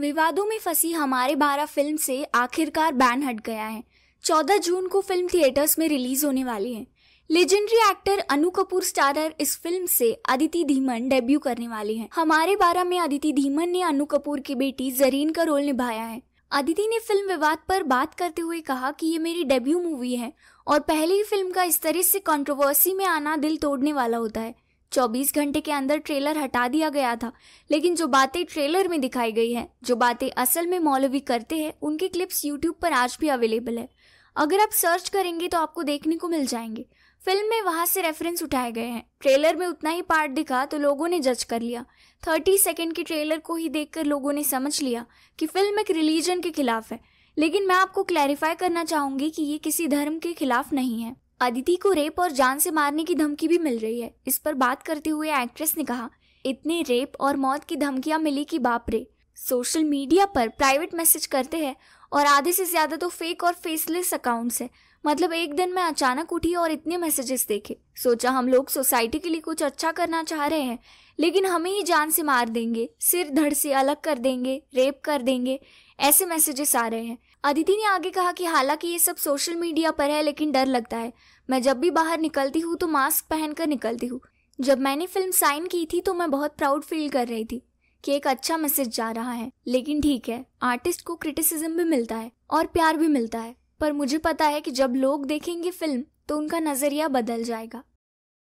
विवादों में फंसी हमारे बारह फिल्म से आखिरकार बैन हट गया है चौदह जून को फिल्म थिएटर्स में रिलीज होने वाली है legendary actor Anu Kapoor starrer इस फिल्म से अदिति धीमन डेब्यू करने वाली है हमारे बारह में अदिति धीमन ने अनु कपूर की बेटी जरीन का रोल निभाया है अदिति ने फिल्म विवाद पर बात करते हुए कहा कि ये मेरी डेब्यू मूवी है और पहली फिल्म का इस तरह से कंट्रोवर्सी में आना दिल तोड़ने वाला होता है 24 घंटे के अंदर ट्रेलर हटा दिया गया था लेकिन जो बातें ट्रेलर में दिखाई गई हैं जो बातें असल में मौलवी करते हैं उनके क्लिप्स यूट्यूब पर आज भी अवेलेबल है अगर आप सर्च करेंगे तो आपको देखने को मिल जाएंगे फिल्म में वहां से रेफरेंस उठाए गए हैं ट्रेलर में उतना ही पार्ट दिखा तो लोगों ने जज कर लिया थर्टी सेकेंड के ट्रेलर को ही देखकर लोगों ने समझ लिया कि फिल्म एक रिलीजन के खिलाफ है लेकिन मैं आपको क्लैरिफाई करना चाहूंगी कि ये किसी धर्म के खिलाफ नहीं है अदिति को रेप और जान से मारने की धमकी भी मिल रही है इस पर बात करते हुए एक्ट्रेस ने कहा इतने रेप और मौत की धमकियां मिली कि बाप रे सोशल मीडिया पर प्राइवेट मैसेज करते हैं और आधे से ज्यादा तो फेक और फेसलेस अकाउंट्स है मतलब एक दिन मैं अचानक उठी और इतने मैसेजेस देखे सोचा हम लोग सोसाइटी के लिए कुछ अच्छा करना चाह रहे हैं लेकिन हमें ही जान से मार देंगे सिर धड़ से अलग कर देंगे रेप कर देंगे ऐसे मैसेजेस आ रहे हैं अदिति ने आगे कहा कि हालांकि ये सब सोशल मीडिया पर है लेकिन डर लगता है मैं जब भी बाहर निकलती हूँ तो मास्क पहनकर निकलती हूँ जब मैंने फिल्म साइन की थी तो मैं बहुत प्राउड फील कर रही थी कि एक अच्छा मैसेज जा रहा है लेकिन ठीक है आर्टिस्ट को क्रिटिसिज्म भी मिलता है और प्यार भी मिलता है पर मुझे पता है कि जब लोग देखेंगे फिल्म तो उनका नजरिया बदल जाएगा